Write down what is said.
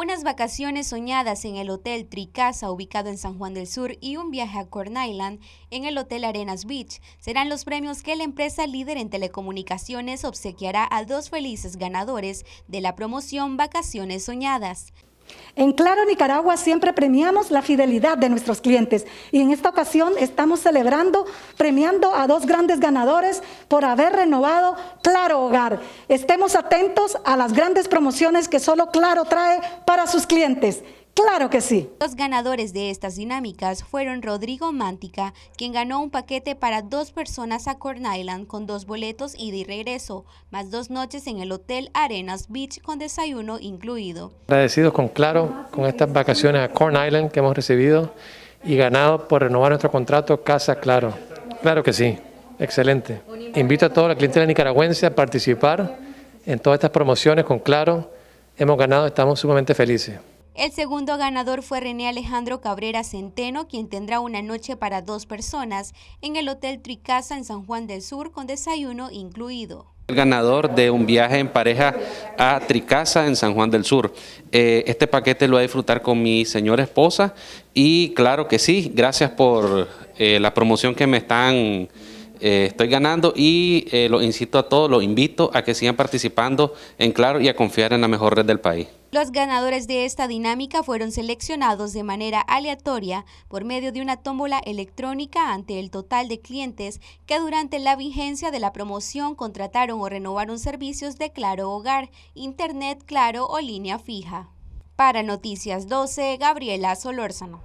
unas vacaciones soñadas en el Hotel Tricasa ubicado en San Juan del Sur y un viaje a Corn Island en el Hotel Arenas Beach serán los premios que la empresa líder en telecomunicaciones obsequiará a dos felices ganadores de la promoción Vacaciones Soñadas. En Claro Nicaragua siempre premiamos la fidelidad de nuestros clientes y en esta ocasión estamos celebrando, premiando a dos grandes ganadores por haber renovado Claro Hogar. Estemos atentos a las grandes promociones que solo Claro trae para sus clientes. Claro que sí. Los ganadores de estas dinámicas fueron Rodrigo Mántica, quien ganó un paquete para dos personas a Corn Island con dos boletos ida y regreso, más dos noches en el Hotel Arenas Beach con desayuno incluido. Agradecidos con Claro, con estas vacaciones a Corn Island que hemos recibido y ganado por renovar nuestro contrato Casa Claro. Claro que sí, excelente. Invito a toda la clientela nicaragüense a participar en todas estas promociones con Claro. Hemos ganado, estamos sumamente felices. El segundo ganador fue René Alejandro Cabrera Centeno, quien tendrá una noche para dos personas en el Hotel Tricasa en San Juan del Sur con desayuno incluido. El ganador de un viaje en pareja a Tricasa en San Juan del Sur. Eh, este paquete lo voy a disfrutar con mi señora esposa y claro que sí, gracias por eh, la promoción que me están... Eh, estoy ganando y lo incito a todos, lo invito a que sigan participando en Claro y a confiar en la mejor red del país. Los ganadores de esta dinámica fueron seleccionados de manera aleatoria por medio de una tómbola electrónica ante el total de clientes que durante la vigencia de la promoción contrataron o renovaron servicios de Claro Hogar, Internet Claro o línea fija. Para Noticias 12, Gabriela Solórzano.